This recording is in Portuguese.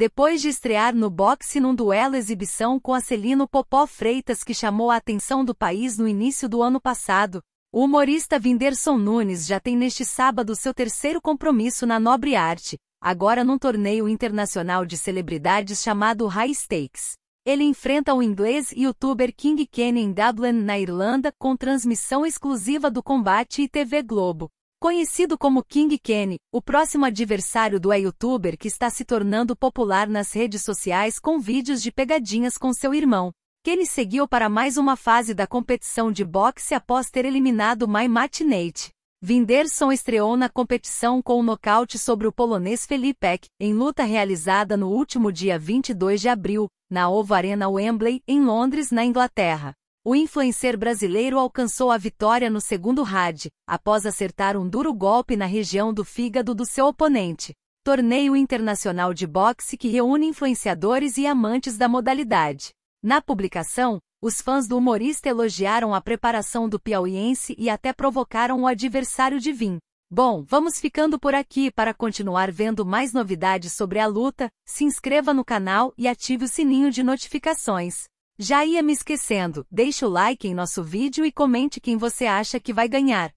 Depois de estrear no boxe num duelo exibição com Acelino Popó Freitas que chamou a atenção do país no início do ano passado, o humorista Vinderson Nunes já tem neste sábado seu terceiro compromisso na nobre arte, agora num torneio internacional de celebridades chamado High Stakes. Ele enfrenta o inglês youtuber King Kenny em Dublin, na Irlanda, com transmissão exclusiva do combate e TV Globo. Conhecido como King Kenny, o próximo adversário do youtuber que está se tornando popular nas redes sociais com vídeos de pegadinhas com seu irmão. Kenny seguiu para mais uma fase da competição de boxe após ter eliminado Mai Matinate. Vinderson estreou na competição com um nocaute sobre o polonês Felipek, em luta realizada no último dia 22 de abril, na Ovo Arena Wembley, em Londres, na Inglaterra. O influencer brasileiro alcançou a vitória no segundo round, após acertar um duro golpe na região do fígado do seu oponente. Torneio internacional de boxe que reúne influenciadores e amantes da modalidade. Na publicação, os fãs do humorista elogiaram a preparação do piauiense e até provocaram o adversário de Vim. Bom, vamos ficando por aqui para continuar vendo mais novidades sobre a luta. Se inscreva no canal e ative o sininho de notificações. Já ia me esquecendo, deixa o like em nosso vídeo e comente quem você acha que vai ganhar.